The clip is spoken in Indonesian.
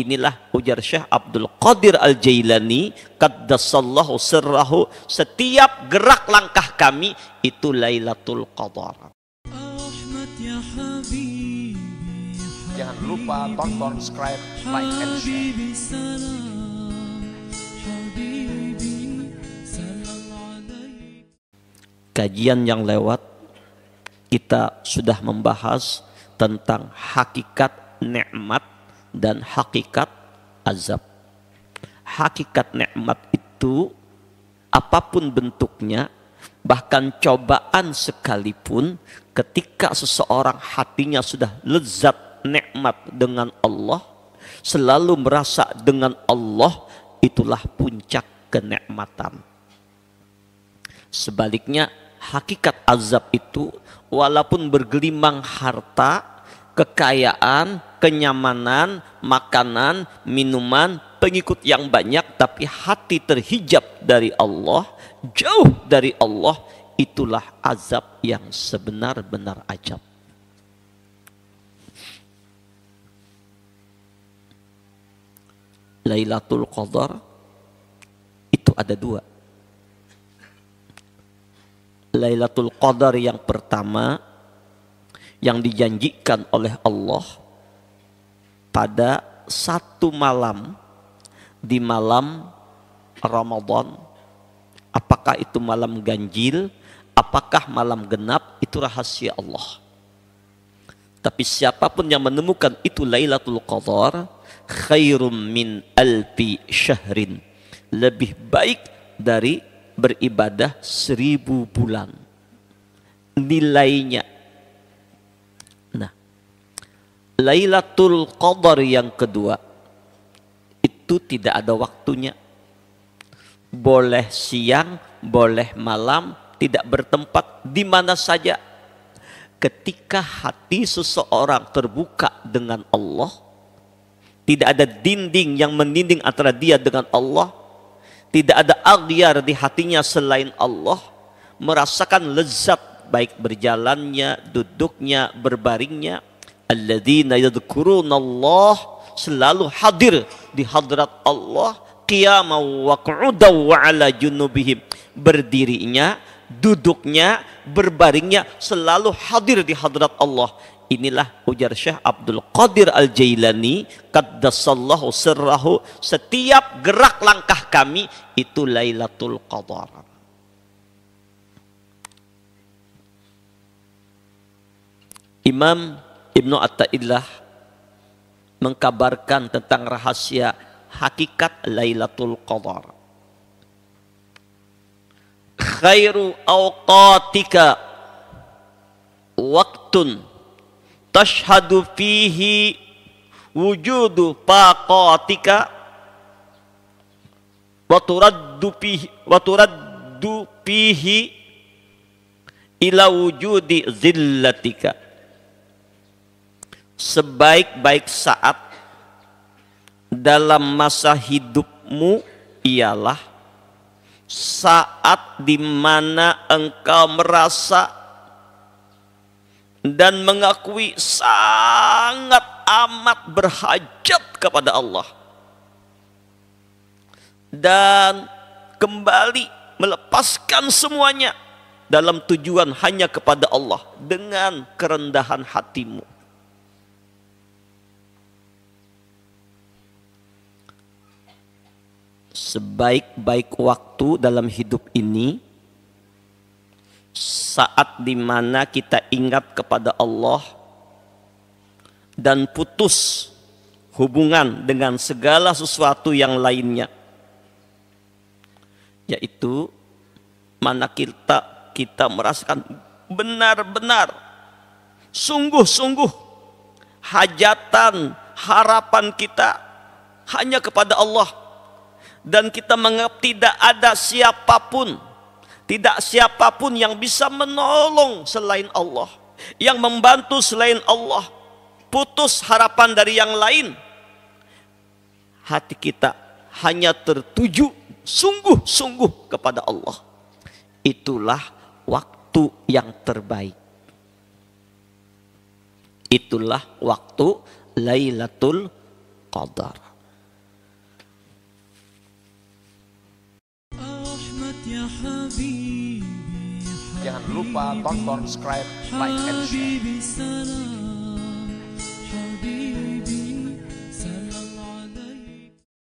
Inilah ujar Syekh Abdul Qadir Al-Jailani, qaddasallahu sirrahu, setiap gerak langkah kami itu Lailatul Qadar. Ya Jangan lupa tonton, subscribe, like, and share. Kajian yang lewat kita sudah membahas tentang hakikat nikmat dan hakikat azab. Hakikat nikmat itu apapun bentuknya, bahkan cobaan sekalipun ketika seseorang hatinya sudah lezat nikmat dengan Allah, selalu merasa dengan Allah itulah puncak kenikmatan. Sebaliknya hakikat azab itu walaupun bergelimang harta, kekayaan, kenyamanan, makanan, minuman, pengikut yang banyak tapi hati terhijab dari Allah, jauh dari Allah, itulah azab yang sebenar-benar ajab. Lailatul Qadar itu ada dua. Lailatul Qadar yang pertama yang dijanjikan oleh Allah pada satu malam di malam Ramadan. Apakah itu malam ganjil, apakah malam genap, itu rahasia Allah. Tapi siapapun yang menemukan itu Lailatul Qadar khairum min alfi syahrin. Lebih baik dari beribadah seribu bulan. Nilainya Lailatul Qadar yang kedua itu tidak ada waktunya. Boleh siang, boleh malam, tidak bertempat di mana saja. Ketika hati seseorang terbuka dengan Allah, tidak ada dinding yang mendinding antara dia dengan Allah, tidak ada agyar di hatinya selain Allah, merasakan lezat baik berjalannya, duduknya, berbaringnya, alladzina yadhkuruna Allah selalu hadir di hadrat Allah qiyama wa qu'udan wa ala junubihim berdirinya duduknya berbaringnya selalu hadir di hadrat Allah inilah ujar Syekh Abdul Qadir Al-Jailani qaddasallahu sirrahu setiap gerak langkah kami itu Lailatul Qadar Imam Ibnu Atta'illah mengkabarkan tentang rahasia hakikat Lailatul Qadar. Khairu awqatika waktun tashhadu fihi wujudu faqatika wa turaddu fihi wa turaddu fihi ila wujudi zillatika sebaik-baik saat dalam masa hidupmu ialah saat di mana engkau merasa dan mengakui sangat amat berhajat kepada Allah dan kembali melepaskan semuanya dalam tujuan hanya kepada Allah dengan kerendahan hatimu sebaik-baik waktu dalam hidup ini saat dimana kita ingat kepada Allah dan putus hubungan dengan segala sesuatu yang lainnya yaitu mana kita kita merasakan benar-benar sungguh-sungguh hajatan harapan kita hanya kepada Allah dan kita menganggap tidak ada siapapun tidak siapapun yang bisa menolong selain Allah yang membantu selain Allah putus harapan dari yang lain hati kita hanya tertuju sungguh-sungguh kepada Allah itulah waktu yang terbaik itulah waktu Lailatul Qadar Jangan lupa tonton, subscribe, like, and share.